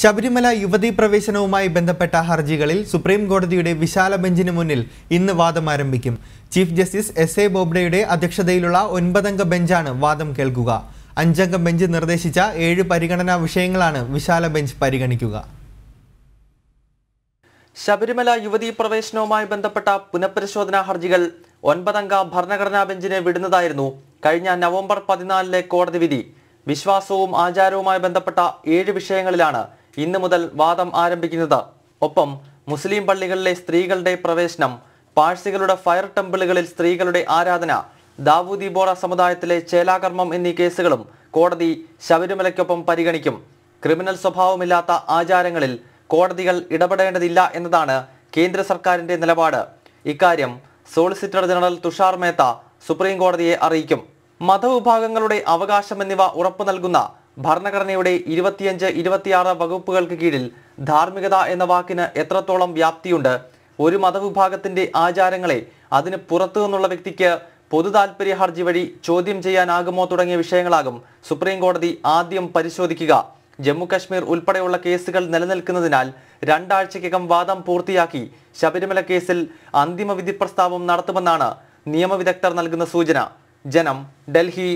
ശബരിമല യുവതീ പ്രവേശനവുമായി ബന്ധപ്പെട്ട ഹർജികളിൽ സുപ്രീം കോടതിയുടെ വിശാല ബെഞ്ചിന് മുന്നിൽ ഇന്ന് വാദം ആരംഭിക്കും ചീഫ് ജസ്റ്റിസ് എസ് എ ബോബ്ഡെയുടെ അധ്യക്ഷതയിലുള്ള ഒൻപതംഗ ബെഞ്ചാണ് വാദം കേൾക്കുക അഞ്ചംഗ ബെഞ്ച് നിർദ്ദേശിച്ച ഏഴ് പരിഗണനാ വിഷയങ്ങളാണ് വിശാല ബെഞ്ച് പരിഗണിക്കുക ശബരിമല യുവതീ പ്രവേശനവുമായി ബന്ധപ്പെട്ട പുനഃപരിശോധനാ ഹർജികൾ ഒൻപതംഗ ഭരണഘടനാ ബെഞ്ചിനെ വിടുന്നതായിരുന്നു കഴിഞ്ഞ നവംബർ പതിനാലിലെ കോടതി വിധി വിശ്വാസവും ആചാരവുമായി ബന്ധപ്പെട്ട ഏഴ് വിഷയങ്ങളിലാണ് ഇന്ന് മുതൽ വാദം ആരംഭിക്കുന്നത് ഒപ്പം മുസ്ലിം പള്ളികളിലെ സ്ത്രീകളുടെ പ്രവേശനം പാഴ്സികളുടെ ഫയർ ടെമ്പിളുകളിൽ സ്ത്രീകളുടെ ആരാധന ദാവൂദി ബോറ സമുദായത്തിലെ ചേലാകർമ്മം എന്നീ കേസുകളും കോടതി ശബരിമലയ്ക്കൊപ്പം പരിഗണിക്കും ക്രിമിനൽ സ്വഭാവമില്ലാത്ത ആചാരങ്ങളിൽ കോടതികൾ ഇടപെടേണ്ടതില്ല എന്നതാണ് കേന്ദ്ര സർക്കാരിന്റെ നിലപാട് ഇക്കാര്യം solicitor general Tushar Mehta supreme കോടതിയെ അറിയിക്കും മതവിഭാഗങ്ങളുടെ അവകാശം എന്നിവ ഉറപ്പു നൽകുന്ന ഭരണഘടനയുടെ ഇരുപത്തിയഞ്ച് ഇരുപത്തിയാറ് വകുപ്പുകൾക്ക് കീഴിൽ ധാർമ്മികത എന്ന വാക്കിന് എത്രത്തോളം വ്യാപ്തിയുണ്ട് ഒരു മതവിഭാഗത്തിന്റെ ആചാരങ്ങളെ അതിന് പുറത്തു നിന്നുള്ള വ്യക്തിക്ക് പൊതു താൽപര്യ ഹർജി വഴി ചോദ്യം ചെയ്യാനാകുമോ തുടങ്ങിയ വിഷയങ്ങളാകും സുപ്രീം കോടതി ആദ്യം പരിശോധിക്കുക ജമ്മുകശ്മീർ ഉൾപ്പെടെയുള്ള കേസുകൾ നിലനിൽക്കുന്നതിനാൽ രണ്ടാഴ്ചയ്ക്കകം വാദം പൂർത്തിയാക്കി ശബരിമല കേസിൽ അന്തിമ വിധി പ്രസ്താവം നടത്തുമെന്നാണ് നിയമവിദഗ്ധർ നൽകുന്ന സൂചന ജനം ഡൽഹി